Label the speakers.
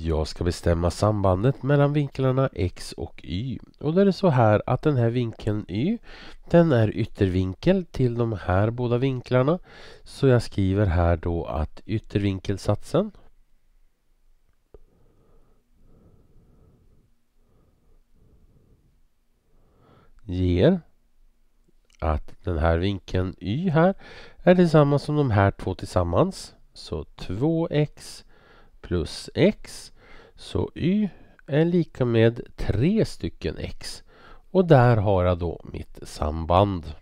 Speaker 1: Jag ska bestämma sambandet mellan vinklarna x och y. Och då är det så här att den här vinkeln y, den är yttervinkel till de här båda vinklarna. Så jag skriver här då att yttervinkelsatsen ger att den här vinkeln y här är detsamma som de här två tillsammans. Så 2x plus x. Så y är lika med tre stycken x. Och där har jag då mitt samband.